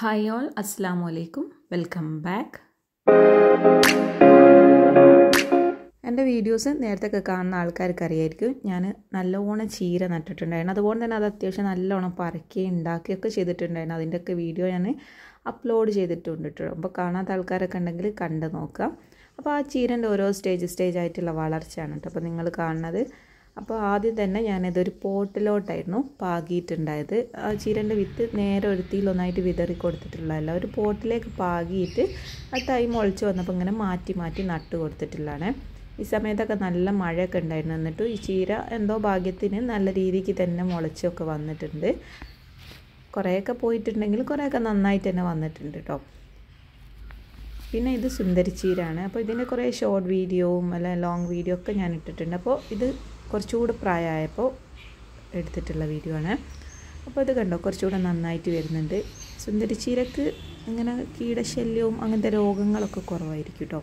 hi all അസ്സാം വലൈക്കും welcome back എൻ്റെ വീഡിയോസ് നേരത്തെ കാണുന്ന ആൾക്കാർക്ക് അറിയായിരിക്കും ഞാൻ നല്ലോണം ചീര നട്ടിട്ടുണ്ടായിരുന്നു അതുകൊണ്ട് തന്നെ അത് അത്യാവശ്യം നല്ലോണം പറക്കുകയും ഉണ്ടാക്കുകയൊക്കെ ചെയ്തിട്ടുണ്ടായിരുന്നു അതിൻ്റെയൊക്കെ വീഡിയോ ഞാൻ അപ്ലോഡ് ചെയ്തിട്ടുണ്ട് കേട്ടോ അപ്പോൾ കാണാത്ത ആൾക്കാരൊക്കെ ഉണ്ടെങ്കിൽ കണ്ടു നോക്കുക അപ്പോൾ ആ ചീരൻ്റെ ഓരോ സ്റ്റേജ് സ്റ്റേജ് ആയിട്ടുള്ള വളർച്ചയാണ് കേട്ടോ അപ്പോൾ നിങ്ങൾ കാണുന്നത് അപ്പോൾ ആദ്യം തന്നെ ഞാനിതൊരു പോട്ടിലോട്ടായിരുന്നു പാകിയിട്ടുണ്ടായത് ആ ചീരൻ്റെ വിത്ത് നേരെ ഒന്നായിട്ട് വിതറി കൊടുത്തിട്ടുള്ളതല്ല ഒരു പോട്ടിലേക്ക് പാകിയിട്ട് ആ തൈ മുളച്ച് വന്നപ്പോൾ ഇങ്ങനെ മാറ്റി മാറ്റി നട്ട് കൊടുത്തിട്ടുള്ളതാണ് ഈ സമയത്തൊക്കെ നല്ല മഴയൊക്കെ ഉണ്ടായിരുന്നു എന്നിട്ടും ഈ ചീര എന്തോ ഭാഗ്യത്തിന് നല്ല രീതിക്ക് തന്നെ മുളച്ചൊക്കെ വന്നിട്ടുണ്ട് കുറേയൊക്കെ പോയിട്ടുണ്ടെങ്കിൽ കുറേയൊക്കെ നന്നായിട്ട് തന്നെ വന്നിട്ടുണ്ട് കേട്ടോ പിന്നെ ഇത് സുന്ദരിച്ചീരാണ് അപ്പോൾ ഇതിൻ്റെ കുറേ ഷോർട്ട് വീഡിയോവും അല്ല ലോങ് വീഡിയോ ഒക്കെ ഞാൻ ഇട്ടിട്ടുണ്ട് അപ്പോൾ ഇത് കുറച്ചുകൂടി പ്രായമായപ്പോൾ എടുത്തിട്ടുള്ള വീഡിയോ ആണ് അപ്പോൾ ഇത് കണ്ടോ കുറച്ചുകൂടെ നന്നായിട്ട് വരുന്നുണ്ട് സുന്ദരി ചീരക്ക് അങ്ങനെ കീടശല്യവും അങ്ങനത്തെ രോഗങ്ങളൊക്കെ കുറവായിരിക്കും കേട്ടോ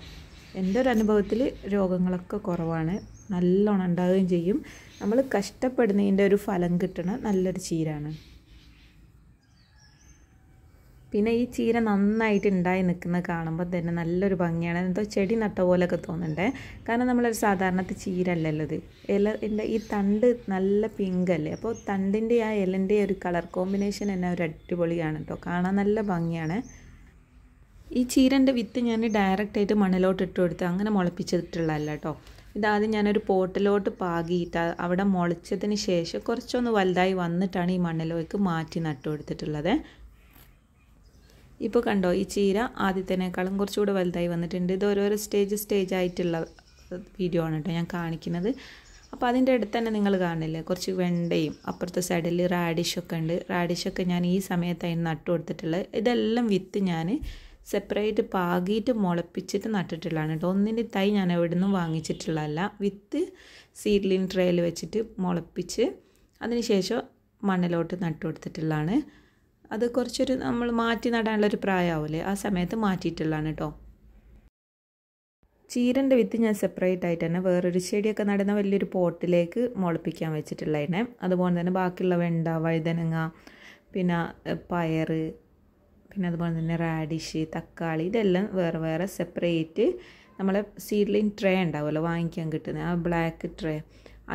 എൻ്റെ ഒരു അനുഭവത്തിൽ രോഗങ്ങളൊക്കെ കുറവാണ് നല്ലോണം ഉണ്ടാവുകയും ചെയ്യും നമ്മൾ കഷ്ടപ്പെടുന്നതിൻ്റെ ഒരു ഫലം കിട്ടണ നല്ലൊരു ചീരാണ് പിന്നെ ഈ ചീര നന്നായിട്ട് ഉണ്ടായി നിൽക്കുന്നത് കാണുമ്പോൾ തന്നെ നല്ലൊരു ഭംഗിയാണ് എന്തോ ചെടി നട്ട പോലെയൊക്കെ തോന്നുന്നുണ്ട് കാരണം നമ്മളൊരു സാധാരണത്തെ ചീര അല്ലല്ലോ ഇത് ഇല എൻ്റെ ഈ തണ്ട് നല്ല പിങ്ക് അല്ലേ അപ്പോൾ തണ്ടിൻ്റെ ആ ഇലൻ്റെ ഒരു കളർ കോമ്പിനേഷൻ തന്നെ ഒരു അടിപൊളിയാണ് കേട്ടോ കാണാൻ നല്ല ഭംഗിയാണ് ഈ ചീരൻ്റെ വിത്ത് ഞാൻ ഡയറക്റ്റായിട്ട് മണ്ണിലോട്ട് ഇട്ട് കൊടുത്ത് അങ്ങനെ മുളപ്പിച്ചിട്ടുള്ളതല്ല കേട്ടോ ഇതാദ്യം ഞാനൊരു പോട്ടിലോട്ട് പാകിയിട്ട് അവിടെ മുളച്ചതിന് ശേഷം കുറച്ചൊന്ന് വലുതായി വന്നിട്ടാണ് ഈ മണ്ണിലേക്ക് മാറ്റി നട്ടു കൊടുത്തിട്ടുള്ളത് ഇപ്പോൾ കണ്ടോ ഈ ചീര ആദ്യത്തേനേക്കാളും കുറച്ചുകൂടെ വലുതായി വന്നിട്ടുണ്ട് ഇത് ഓരോരോ സ്റ്റേജ് സ്റ്റേജ് ആയിട്ടുള്ള വീഡിയോ ആണ് കേട്ടോ ഞാൻ കാണിക്കുന്നത് അപ്പോൾ അതിൻ്റെ അടുത്ത് തന്നെ നിങ്ങൾ കാണില്ലേ കുറച്ച് വെണ്ടയും അപ്പുറത്തെ സൈഡിൽ റാഡിഷൊക്കെ ഉണ്ട് റാഡിഷൊക്കെ ഞാൻ ഈ സമയത്തായിരുന്നു നട്ടു കൊടുത്തിട്ടുള്ളത് ഇതെല്ലാം വിത്ത് ഞാൻ സെപ്പറേറ്റ് പാകിയിട്ട് മുളപ്പിച്ചിട്ട് നട്ടിട്ടുള്ളതാണ് കേട്ടോ ഒന്നിൻ്റെ തൈ ഞാൻ എവിടെ നിന്നും വാങ്ങിച്ചിട്ടുള്ളതല്ല വിത്ത് സീഡ്ലിൻ ട്രേയിൽ വെച്ചിട്ട് മുളപ്പിച്ച് അതിനുശേഷം മണ്ണിലോട്ട് നട്ടു കൊടുത്തിട്ടുള്ളതാണ് അത് കുറച്ചൊരു നമ്മൾ മാറ്റി നടാനുള്ളൊരു പ്രായമാവില്ലേ ആ സമയത്ത് മാറ്റിയിട്ടുള്ളതാണ് കേട്ടോ ചീരൻ്റെ വിത്ത് ഞാൻ സെപ്പറേറ്റ് ആയിട്ട് തന്നെ വേറൊരു ചെടിയൊക്കെ നടുന്ന വലിയൊരു പോട്ടിലേക്ക് മുളപ്പിക്കാൻ വെച്ചിട്ടുള്ളതിനെ അതുപോലെ തന്നെ ബാക്കിയുള്ള വെണ്ട വഴുതനങ്ങ പിന്നെ പയർ പിന്നെ അതുപോലെ തന്നെ റാഡിഷ് തക്കാളി ഇതെല്ലാം വേറെ വേറെ സെപ്പറേറ്റ് നമ്മളെ സീഡ്ലിൻ ട്രേ ഉണ്ടാവുമല്ലോ വാങ്ങിക്കാൻ കിട്ടുന്ന ആ ബ്ലാക്ക് ട്രേ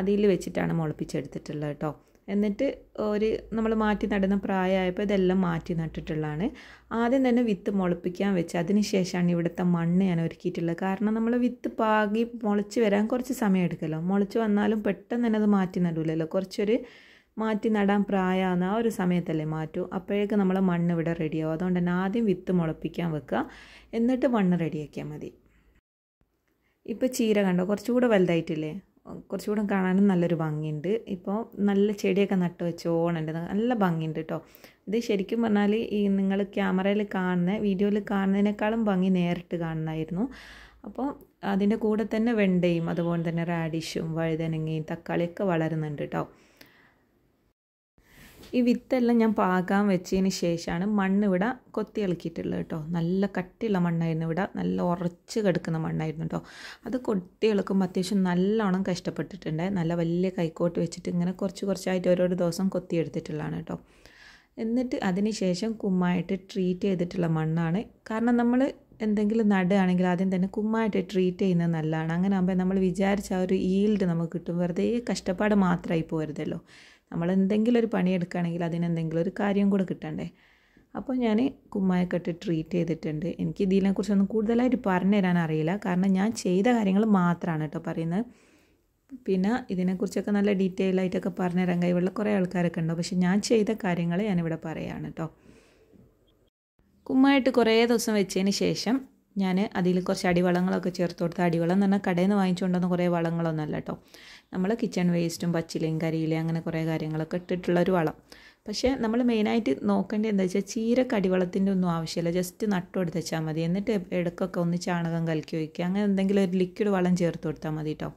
അതിൽ വെച്ചിട്ടാണ് മുളപ്പിച്ചെടുത്തിട്ടുള്ളത് കേട്ടോ എന്നിട്ട് ഒരു നമ്മൾ മാറ്റി നടുന്ന പ്രായമായപ്പോൾ ഇതെല്ലാം മാറ്റി നട്ടിട്ടുള്ളതാണ് ആദ്യം തന്നെ വിത്ത് മുളപ്പിക്കാൻ വെച്ച് അതിന് ശേഷമാണ് ഇവിടുത്തെ മണ്ണ് ഞാൻ ഒരുക്കിയിട്ടുള്ളത് കാരണം നമ്മൾ വിത്ത് പാകി മുളച്ച് വരാൻ കുറച്ച് സമയം എടുക്കല്ലോ മുളച്ച് വന്നാലും പെട്ടെന്ന് തന്നെ അത് മാറ്റി നടൂലല്ലോ കുറച്ചൊരു മാറ്റി നടാൻ പ്രായമാണ് ആ ഒരു സമയത്തല്ലേ മാറ്റൂ അപ്പോഴേക്ക് നമ്മൾ മണ്ണ് ഇവിടെ റെഡിയാവും അതുകൊണ്ട് തന്നെ ആദ്യം വിത്ത് മുളപ്പിക്കാൻ വെക്കുക എന്നിട്ട് മണ്ണ് റെഡിയാക്കിയാൽ മതി ഇപ്പോൾ ചീര കണ്ടോ കുറച്ചുകൂടെ വലുതായിട്ടില്ലേ കുറച്ചുകൂടെ കാണാനും നല്ലൊരു ഭംഗിയുണ്ട് ഇപ്പോൾ നല്ല ചെടിയൊക്കെ നട്ട് വെച്ചോണുണ്ട് നല്ല ഭംഗിയുണ്ട് കേട്ടോ ഇത് ശരിക്കും പറഞ്ഞാൽ ഈ നിങ്ങൾ ക്യാമറയിൽ കാണുന്ന വീഡിയോയിൽ കാണുന്നതിനേക്കാളും ഭംഗി നേരിട്ട് കാണുന്നതായിരുന്നു അപ്പോൾ അതിൻ്റെ കൂടെ തന്നെ വെണ്ടയും അതുപോലെ തന്നെ റാഡിഷും വഴുതനങ്ങയും തക്കാളിയൊക്കെ വളരുന്നുണ്ട് കേട്ടോ ഈ വിത്തെല്ലാം ഞാൻ പാകാൻ വെച്ചതിന് ശേഷമാണ് മണ്ണ് ഇവിടെ കൊത്തി ഇളക്കിയിട്ടുള്ളത് കേട്ടോ നല്ല കട്ടിയുള്ള മണ്ണായിരുന്നു ഇവിടെ നല്ല ഉറച്ച് കിടക്കുന്ന മണ്ണായിരുന്നു കേട്ടോ അത് കൊത്തി ഇളക്കുമ്പോൾ അത്യാവശ്യം നല്ലോണം കഷ്ടപ്പെട്ടിട്ടുണ്ട് നല്ല വലിയ കൈക്കോട്ട് വെച്ചിട്ട് ഇങ്ങനെ കുറച്ച് കുറച്ചായിട്ട് ഓരോ ദിവസം കൊത്തി എടുത്തിട്ടുള്ളതാണ് കേട്ടോ എന്നിട്ട് അതിന് ശേഷം കുമ്മായിട്ട് ട്രീറ്റ് ചെയ്തിട്ടുള്ള മണ്ണാണ് കാരണം നമ്മൾ എന്തെങ്കിലും നടുകയാണെങ്കിൽ ആദ്യം തന്നെ കുമ്മായിട്ട് ട്രീറ്റ് ചെയ്യുന്നത് നല്ലതാണ് അങ്ങനെ ആകുമ്പോൾ നമ്മൾ വിചാരിച്ച ആ ഒരു ഈൽഡ് നമുക്ക് കിട്ടും വെറുതെ കഷ്ടപ്പാട് മാത്രമായി പോരുതല്ലോ നമ്മൾ എന്തെങ്കിലും ഒരു പണി എടുക്കുകയാണെങ്കിൽ അതിനെന്തെങ്കിലും ഒരു കാര്യം കൂടെ കിട്ടണ്ടേ അപ്പോൾ ഞാൻ കുമ്മായൊക്കെ ഇട്ട് ട്രീറ്റ് ചെയ്തിട്ടുണ്ട് എനിക്ക് ഇതിനെക്കുറിച്ചൊന്നും കൂടുതലായിട്ട് പറഞ്ഞു തരാൻ അറിയില്ല കാരണം ഞാൻ ചെയ്ത കാര്യങ്ങൾ മാത്രമാണ് കേട്ടോ പറയുന്നത് പിന്നെ ഇതിനെക്കുറിച്ചൊക്കെ നല്ല ഡീറ്റെയിൽ ആയിട്ടൊക്കെ പറഞ്ഞു തരാൻ കഴിവുള്ള കുറേ ആൾക്കാരൊക്കെ ഉണ്ടോ പക്ഷെ ഞാൻ ചെയ്ത കാര്യങ്ങൾ ഞാനിവിടെ പറയുകയാണ് കേട്ടോ കുമ്മായിട്ട് കുറേ ദിവസം വെച്ചതിന് ശേഷം ഞാൻ അതിൽ കുറച്ച് അടിവളങ്ങളൊക്കെ ചേർത്ത് കൊടുത്ത് അടിവളം എന്ന് പറഞ്ഞാൽ കടയിൽ നിന്ന് വാങ്ങിച്ചുകൊണ്ടുവന്ന കുറേ വളങ്ങളൊന്നുമല്ല കേട്ടോ നമ്മൾ കിച്ചൺ വേസ്റ്റും പച്ചിലയും കരിയിലയും അങ്ങനെ കുറേ കാര്യങ്ങളൊക്കെ ഇട്ടിട്ടുള്ളൊരു വളം പക്ഷേ നമ്മൾ മെയിനായിട്ട് നോക്കേണ്ടത് എന്താ വെച്ചാൽ ചീര കടിവളത്തിൻ്റെ ഒന്നും ആവശ്യമില്ല ജസ്റ്റ് നട്ടുകൊടുത്ത് വെച്ചാൽ മതി എന്നിട്ട് ഇടക്കൊക്കെ ഒന്ന് ചാണകം കലക്കി ഒഴിക്കുക അങ്ങനെ എന്തെങ്കിലും ഒരു ലിക്വിഡ് വളം ചേർത്ത് കൊടുത്താൽ മതി കേട്ടോ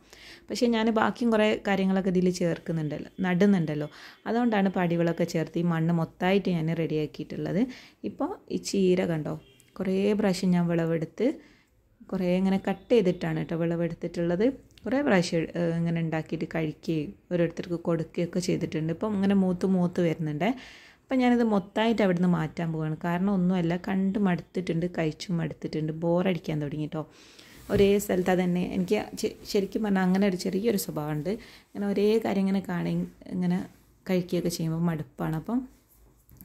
പക്ഷേ ഞാൻ ബാക്കിയും കുറേ കാര്യങ്ങളൊക്കെ ഇതിൽ ചേർക്കുന്നുണ്ടല്ലോ നടുന്നുണ്ടല്ലോ അതുകൊണ്ടാണ് പടികളൊക്കെ ചേർത്ത് ഈ മണ്ണ് മൊത്തമായിട്ട് ഞാൻ റെഡിയാക്കിയിട്ടുള്ളത് ഇപ്പോൾ ഈ ചീര കണ്ടോ കുറേ പ്രാവശ്യം ഞാൻ വിളവെടുത്ത് കുറേ ഇങ്ങനെ കട്ട് ചെയ്തിട്ടാണ് കേട്ടോ വിളവെടുത്തിട്ടുള്ളത് കുറേ പ്രാവശ്യം ഇങ്ങനെ ഉണ്ടാക്കിയിട്ട് കഴിക്കുകയും ഓരോരുത്തർക്ക് കൊടുക്കുകയൊക്കെ ചെയ്തിട്ടുണ്ട് ഇപ്പം ഇങ്ങനെ മൂത്ത് മൂത്ത് വരുന്നുണ്ട് അപ്പം ഞാനിത് മൊത്തമായിട്ട് അവിടുന്ന് മാറ്റാൻ പോവുകയാണ് കാരണം ഒന്നുമല്ല കണ്ട് മടുത്തിട്ടുണ്ട് കഴിച്ചും മടുത്തിട്ടുണ്ട് ബോറടിക്കാൻ തുടങ്ങി കേട്ടോ ഒരേ സ്ഥലത്ത് തന്നെ എനിക്ക് ശരിക്കും പറഞ്ഞാൽ അങ്ങനെ ഒരു ചെറിയൊരു സ്വഭാവമുണ്ട് ഇങ്ങനെ ഒരേ കാര്യം ഇങ്ങനെ കാണി ഇങ്ങനെ കഴിക്കുകയൊക്കെ ചെയ്യുമ്പോൾ മടുപ്പാണ് അപ്പം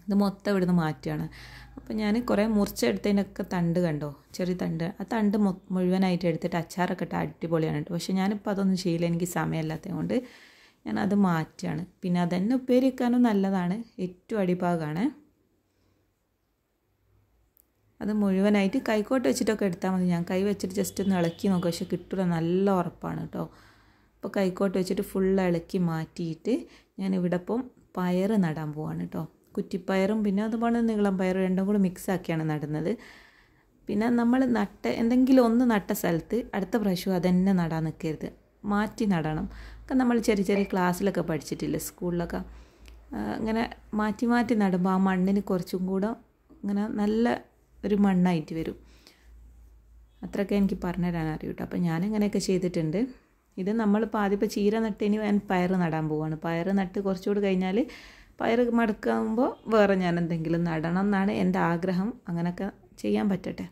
ഇത് മൊത്തം ഇവിടുന്ന് മാറ്റുകയാണ് അപ്പോൾ ഞാൻ കുറേ മുറിച്ചെടുത്തതിനൊക്കെ തണ്ട് കണ്ടോ ചെറിയ തണ്ട് ആ തണ്ട് മുഴുവനായിട്ട് എടുത്തിട്ട് അച്ചാറൊക്കെ ഇട്ട് അടിപൊളിയാണ് കേട്ടോ പക്ഷേ ഞാനിപ്പോൾ അതൊന്നും ചെയ്യില്ല എനിക്ക് സമയമില്ലാത്തത് കൊണ്ട് ഞാൻ അത് മാറ്റുകയാണ് പിന്നെ അതന്നെ ഉപ്പേരി വെക്കാനും നല്ലതാണ് ഏറ്റവും അടിഭാഗമാണ് അത് മുഴുവനായിട്ട് കൈക്കോട്ട് വെച്ചിട്ടൊക്കെ എടുത്താൽ മതി ഞാൻ കൈ വെച്ചിട്ട് ജസ്റ്റ് ഒന്ന് ഇളക്കി നോക്കുക പക്ഷെ കിട്ടില്ല നല്ല ഉറപ്പാണ് കേട്ടോ അപ്പോൾ കൈക്കോട്ട് വെച്ചിട്ട് ഫുൾ ഇളക്കി മാറ്റിയിട്ട് ഞാൻ ഇവിടെ ഇപ്പം പയർ നടാൻ പോവാണ് കേട്ടോ കുറ്റിപ്പയറും പിന്നെ അതുപോലെ നീളം പയറും രണ്ടും കൂടെ മിക്സാക്കിയാണ് നടുന്നത് പിന്നെ നമ്മൾ നട്ട എന്തെങ്കിലും ഒന്ന് നട്ട സ്ഥലത്ത് അടുത്ത പ്രാവശ്യം അതന്നെ നടാൻ നിൽക്കരുത് മാറ്റി നടണം ഒക്കെ നമ്മൾ ചെറിയ ചെറിയ ക്ലാസ്സിലൊക്കെ പഠിച്ചിട്ടില്ല സ്കൂളിലൊക്കെ അങ്ങനെ മാറ്റി മാറ്റി നടുമ്പോൾ ആ മണ്ണിന് കുറച്ചും കൂടെ ഇങ്ങനെ നല്ല ഒരു മണ്ണായിട്ട് വരും അത്രയൊക്കെ എനിക്ക് പറഞ്ഞു തരാൻ അറിയൂട്ടോ അപ്പോൾ ഞാനിങ്ങനെയൊക്കെ ചെയ്തിട്ടുണ്ട് ഇത് നമ്മളിപ്പോൾ ഇപ്പോൾ ചീര ഇനി ഞാൻ പയർ നടാൻ പോവാണ് പയർ നട്ട് കുറച്ചുകൂടി കഴിഞ്ഞാൽ പയർ മടുക്കുമ്പോൾ വേറെ ഞാൻ എന്തെങ്കിലും നടണം എന്നാണ് എൻ്റെ ആഗ്രഹം അങ്ങനെയൊക്കെ ചെയ്യാൻ പറ്റട്ടെ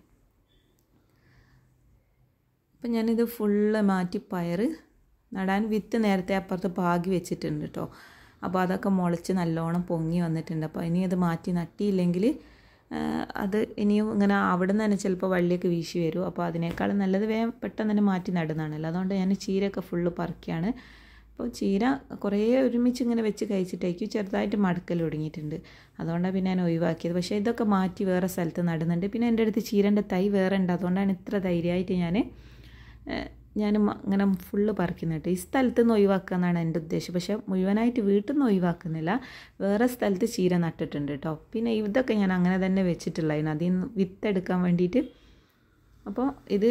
അപ്പം ഞാനിത് ഫുള്ള് മാറ്റി പയർ നടാൻ വിത്ത് നേരത്തെ അപ്പുറത്ത് പാകി വെച്ചിട്ടുണ്ട് കേട്ടോ അപ്പോൾ അതൊക്കെ മുളച്ച് നല്ലോണം പൊങ്ങി വന്നിട്ടുണ്ട് അപ്പോൾ ഇനി അത് മാറ്റി നട്ടിയില്ലെങ്കിൽ അത് ഇനിയും ഇങ്ങനെ അവിടെ നിന്ന് തന്നെ ചിലപ്പോൾ വള്ളിയൊക്കെ വീശി വരും അപ്പോൾ അതിനേക്കാളും നല്ലത് വേഗം പെട്ടെന്ന് തന്നെ മാറ്റി നടുന്നതാണല്ലോ അതുകൊണ്ട് ഞാൻ ചീരയൊക്കെ ഫുള്ള് പറിക്കുകയാണ് അപ്പോൾ ചീര കുറേ ഒരുമിച്ച് ഇങ്ങനെ വെച്ച് കഴിച്ചിട്ടേക്കും ചെറുതായിട്ട് മടുക്കൽ തുടങ്ങിയിട്ടുണ്ട് അതുകൊണ്ടാണ് പിന്നെ ഞാൻ ഒഴിവാക്കിയത് പക്ഷേ ഇതൊക്കെ മാറ്റി വേറെ സ്ഥലത്ത് നടുന്നുണ്ട് പിന്നെ എൻ്റെ അടുത്ത് ചീരൻ്റെ തൈ വേറെ ഉണ്ട് അതുകൊണ്ടാണ് ഇത്ര ധൈര്യമായിട്ട് ഞാൻ ഞാൻ അങ്ങനെ ഫുള്ള് പറിക്കുന്നുണ്ട് ഈ സ്ഥലത്ത് നിന്ന് ഒഴിവാക്കുക എന്നാണ് എൻ്റെ ഉദ്ദേശം പക്ഷേ മുഴുവനായിട്ട് വീട്ടിൽ നിന്ന് ഒഴിവാക്കുന്നില്ല വേറെ സ്ഥലത്ത് ചീര നട്ടിട്ടുണ്ട് കേട്ടോ പിന്നെ ഇതൊക്കെ ഞാൻ അങ്ങനെ തന്നെ വെച്ചിട്ടുള്ളതിന് അതിൽ നിന്ന് വിത്തെടുക്കാൻ വേണ്ടിയിട്ട് അപ്പോൾ ഇത്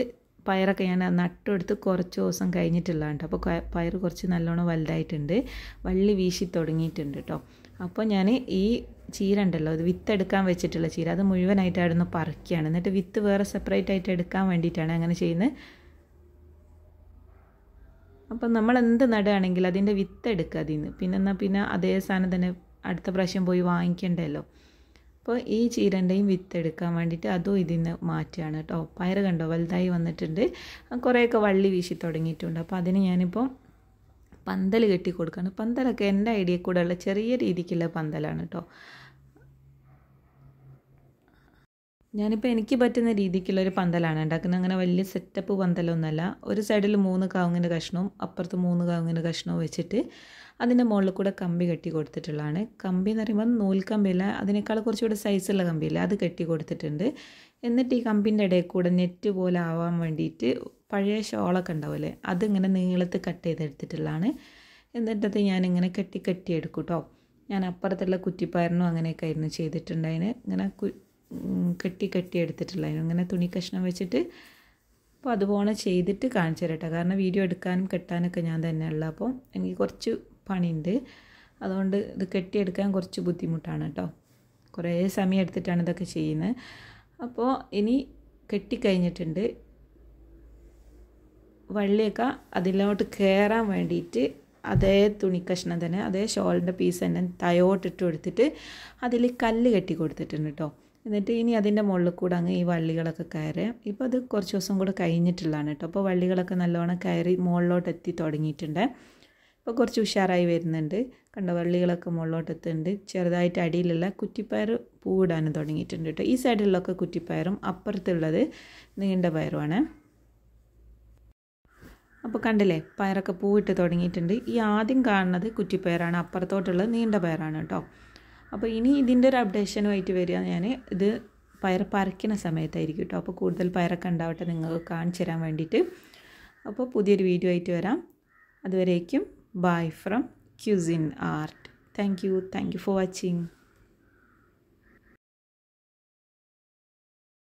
പയറൊക്കെ ഞാൻ നട്ടെടുത്ത് കുറച്ച് ദിവസം കഴിഞ്ഞിട്ടുള്ളതാണ് അപ്പോൾ പയർ കുറച്ച് നല്ലോണം വലുതായിട്ടുണ്ട് വള്ളി വീശി തുടങ്ങിയിട്ടുണ്ട് കേട്ടോ അപ്പോൾ ഞാൻ ഈ ചീര ഉണ്ടല്ലോ അത് വിത്ത് എടുക്കാൻ വെച്ചിട്ടുള്ള ചീര അത് മുഴുവനായിട്ട് അവിടുന്ന് പറിക്കുകയാണ് എന്നിട്ട് വിത്ത് വേറെ സെപ്പറേറ്റ് ആയിട്ട് എടുക്കാൻ വേണ്ടിയിട്ടാണ് അങ്ങനെ ചെയ്യുന്നത് അപ്പം നമ്മൾ എന്ത് നടുകയാണെങ്കിൽ അതിൻ്റെ വിത്ത് എടുക്കുക അതിൽ നിന്ന് പിന്നെ എന്നാൽ പിന്നെ അതേ സാധനം തന്നെ അടുത്ത പ്രാവശ്യം പോയി വാങ്ങിക്കണ്ടല്ലോ അപ്പോൾ ഈ ചീരൻ്റെയും വിത്തെടുക്കാൻ വേണ്ടിയിട്ട് അതും നിന്ന് മാറ്റുകയാണ് കേട്ടോ പയർ കണ്ടോ വലുതായി വന്നിട്ടുണ്ട് കുറേയൊക്കെ വള്ളി വീശി തുടങ്ങിയിട്ടുണ്ട് അപ്പോൾ അതിന് ഞാനിപ്പം പന്തൽ കെട്ടി കൊടുക്കുകയാണ് പന്തലൊക്കെ എൻ്റെ ഐഡിയ കൂടെയുള്ള ചെറിയ രീതിക്കുള്ള പന്തലാണ് കേട്ടോ ഞാനിപ്പോൾ എനിക്ക് പറ്റുന്ന രീതിക്കുള്ള ഒരു പന്തലാണ് ഉണ്ടാക്കുന്നത് അങ്ങനെ വലിയ സെറ്റപ്പ് പന്തലൊന്നുമല്ല ഒരു സൈഡിൽ മൂന്ന് കാവുങ്ങിൻ്റെ കഷ്ണവും അപ്പുറത്ത് മൂന്ന് കാവുങ്ങിൻ്റെ കഷ്ണവും വെച്ചിട്ട് അതിൻ്റെ മുകളിൽ കൂടെ കമ്പി കെട്ടി കൊടുത്തിട്ടുള്ളതാണ് കമ്പി എന്ന് പറയുമ്പോൾ നൂൽക്കമ്പിയില്ല അതിനേക്കാൾ കുറച്ചുകൂടെ സൈസുള്ള കമ്പിയില്ല അത് കെട്ടി കൊടുത്തിട്ടുണ്ട് എന്നിട്ട് ഈ കമ്പിൻ്റെ ഇടയിൽ കൂടെ നെറ്റ് പോലെ ആവാൻ വേണ്ടിയിട്ട് പഴയ ഷോളൊക്കെ ഉണ്ടാവില്ലേ അതിങ്ങനെ നീളത്ത് കട്ട് ചെയ്തെടുത്തിട്ടുള്ളതാണ് എന്നിട്ടത് ഞാനിങ്ങനെ കെട്ടി കെട്ടി കേട്ടോ ഞാൻ അപ്പുറത്തുള്ള കുറ്റിപ്പയറിനും അങ്ങനെയൊക്കെ ആയിരുന്നു ചെയ്തിട്ടുണ്ടായിന് ഇങ്ങനെ കെട്ടി കെട്ടി എടുത്തിട്ടുള്ളതിനും അങ്ങനെ തുണി കഷ്ണം വെച്ചിട്ട് അപ്പോൾ അതുപോലെ ചെയ്തിട്ട് കാണിച്ചു തരട്ടെ കാരണം വീഡിയോ എടുക്കാനും കെട്ടാനൊക്കെ ഞാൻ തന്നെ ഉള്ളത് അപ്പോൾ എനിക്ക് കുറച്ച് പണിയുണ്ട് അതുകൊണ്ട് ഇത് കെട്ടിയെടുക്കാൻ കുറച്ച് ബുദ്ധിമുട്ടാണ് കേട്ടോ കുറേ സമയം എടുത്തിട്ടാണ് ഇതൊക്കെ ചെയ്യുന്നത് അപ്പോൾ ഇനി കെട്ടിക്കഴിഞ്ഞിട്ടുണ്ട് വള്ളിയൊക്കെ അതിലോട്ട് കയറാൻ വേണ്ടിയിട്ട് അതേ തുണി കഷ്ണം തന്നെ അതേ ഷോളിൻ്റെ പീസ് തന്നെ തയോട്ടിട്ട് കൊടുത്തിട്ട് അതിൽ കല്ല് കെട്ടി കൊടുത്തിട്ടുണ്ട് കേട്ടോ എന്നിട്ട് ഇനി അതിൻ്റെ മുകളിൽ കൂടെ അങ്ങ് ഈ വള്ളികളൊക്കെ കയറി ഇപ്പോൾ അത് കുറച്ച് ദിവസം കൂടെ കഴിഞ്ഞിട്ടുള്ളതാണ് കേട്ടോ അപ്പോൾ വള്ളികളൊക്കെ നല്ലോണം കയറി മുകളിലോട്ട് എത്തി തുടങ്ങിയിട്ടുണ്ട് ഇപ്പോൾ കുറച്ച് ഉഷാറായി വരുന്നുണ്ട് കണ്ട വള്ളികളൊക്കെ മുകളിലോട്ട് എത്തുന്നുണ്ട് ചെറുതായിട്ട് അടിയിലുള്ള കുറ്റിപ്പയർ പൂവിടാനും തുടങ്ങിയിട്ടുണ്ട് കേട്ടോ ഈ സൈഡിലൊക്കെ കുറ്റിപ്പയറും അപ്പുറത്തുള്ളത് നീണ്ട പയറുമാണ് അപ്പോൾ കണ്ടില്ലേ പയറൊക്കെ പൂവിട്ട് തുടങ്ങിയിട്ടുണ്ട് ഈ ആദ്യം കാണുന്നത് കുറ്റിപ്പയറാണ് അപ്പുറത്തോട്ടുള്ളത് നീണ്ട പയറാണ് കേട്ടോ അപ്പോൾ ഇനി ഇതിൻ്റെ ഒരു അപ്ഡേഷനുമായിട്ട് വരിക ഞാൻ ഇത് പയർ പറിക്കുന്ന സമയത്തായിരിക്കും കേട്ടോ അപ്പോൾ കൂടുതൽ പയറൊക്കെ ഉണ്ടാവട്ടെ നിങ്ങൾക്ക് കാണിച്ചു തരാൻ വേണ്ടിയിട്ട് അപ്പോൾ പുതിയൊരു വീഡിയോ ആയിട്ട് വരാം അതുവരേക്കും bye from cuisine art thank you thank you for watching